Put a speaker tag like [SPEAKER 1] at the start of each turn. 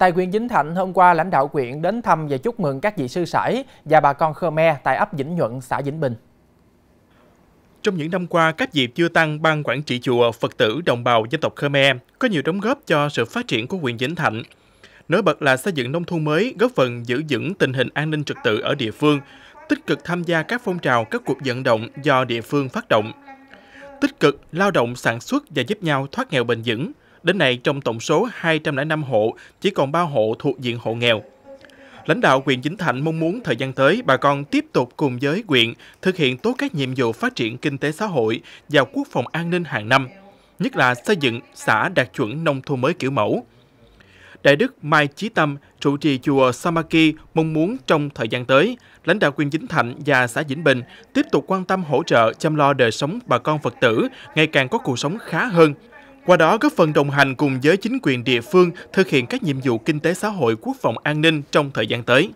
[SPEAKER 1] Tại huyện Vĩnh Thạnh, hôm qua lãnh đạo huyện đến thăm và chúc mừng các vị sư sãi và bà con Khmer tại ấp Vĩnh Nhuận, xã Vĩnh Bình.
[SPEAKER 2] Trong những năm qua, các dịp chưa tăng ban quản trị chùa, Phật tử, đồng bào dân tộc Khmer có nhiều đóng góp cho sự phát triển của huyện Vĩnh Thạnh. Nổi bật là xây dựng nông thôn mới, góp phần giữ vững tình hình an ninh trật tự ở địa phương, tích cực tham gia các phong trào, các cuộc vận động do địa phương phát động, tích cực lao động sản xuất và giúp nhau thoát nghèo bền vững, Đến nay, trong tổng số 205 hộ, chỉ còn 3 hộ thuộc diện hộ nghèo. Lãnh đạo huyện Vĩnh Thạnh mong muốn thời gian tới, bà con tiếp tục cùng với huyện thực hiện tốt các nhiệm vụ phát triển kinh tế xã hội và quốc phòng an ninh hàng năm, nhất là xây dựng xã đạt chuẩn nông thôn mới kiểu mẫu. Đại đức Mai Chí Tâm, trụ trì chùa Samaki mong muốn trong thời gian tới, lãnh đạo quyền Vĩnh Thạnh và xã Vĩnh Bình tiếp tục quan tâm hỗ trợ chăm lo đời sống bà con Phật tử ngày càng có cuộc sống khá hơn, qua đó góp phần đồng hành cùng với chính quyền địa phương thực hiện các nhiệm vụ kinh tế xã hội quốc phòng an ninh trong thời gian tới.